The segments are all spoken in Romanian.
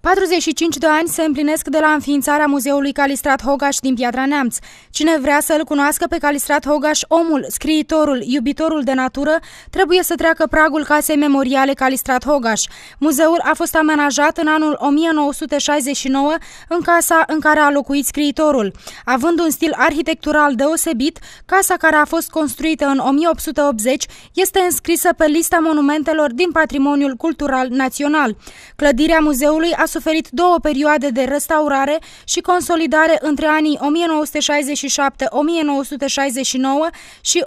45 de ani se împlinesc de la înființarea Muzeului Calistrat Hogaș din Piatra Neamț. Cine vrea să-l cunoască pe Calistrat Hogaș, omul, scriitorul, iubitorul de natură, trebuie să treacă pragul casei memoriale Calistrat Hogaș. Muzeul a fost amenajat în anul 1969 în casa în care a locuit scriitorul. Având un stil arhitectural deosebit, casa care a fost construită în 1880 este înscrisă pe lista monumentelor din patrimoniul cultural național. Clădirea muzeului a suferit două perioade de restaurare și consolidare între anii 1967-1969 și 1992-1994,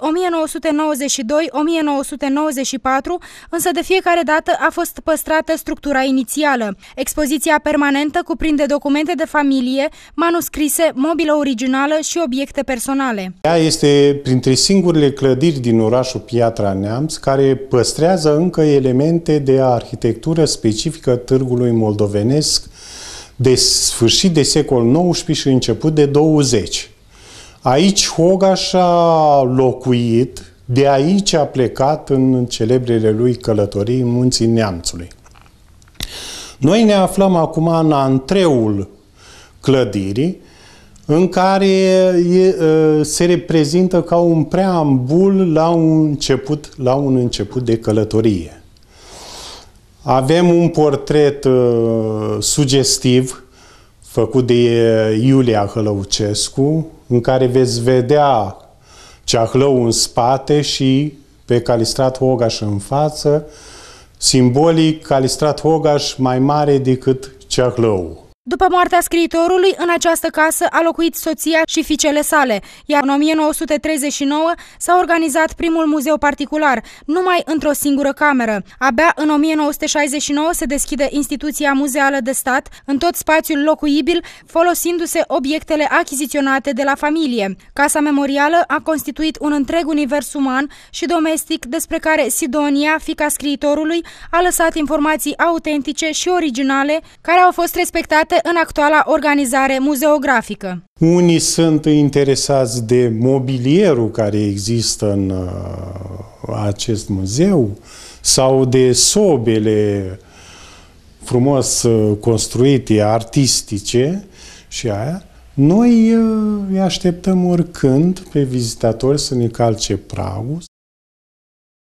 însă de fiecare dată a fost păstrată structura inițială. Expoziția permanentă cuprinde documente de familie, manuscrise, mobilă originală și obiecte personale. Ea este printre singurele clădiri din orașul Piatra Neamț care păstrează încă elemente de arhitectură specifică târgului moldovenesc românesc de sfârșit de secol XIX și început de 20. Aici Hogaș a locuit, de aici a plecat în celebrele lui călătorii în munții Neamțului. Noi ne aflăm acum în antreul clădirii, în care e, ă, se reprezintă ca un preambul la un început, la un început de călătorie. Avem un portret uh, sugestiv făcut de Iulia Hălăucescu, în care veți vedea ceahlău în spate și pe Calistrat Hogaș în față, simbolic Calistrat Hogaș mai mare decât ceahlău. După moartea scriitorului, în această casă a locuit soția și fiicele sale, iar în 1939 s-a organizat primul muzeu particular, numai într-o singură cameră. Abia în 1969 se deschide instituția muzeală de stat în tot spațiul locuibil, folosindu-se obiectele achiziționate de la familie. Casa memorială a constituit un întreg univers uman și domestic despre care Sidonia, fica scriitorului, a lăsat informații autentice și originale care au fost respectate în în actuala organizare muzeografică. Unii sunt interesați de mobilierul care există în uh, acest muzeu sau de sobele frumos uh, construite, artistice și aia. Noi uh, îi așteptăm oricând pe vizitatori să ne calce pragul.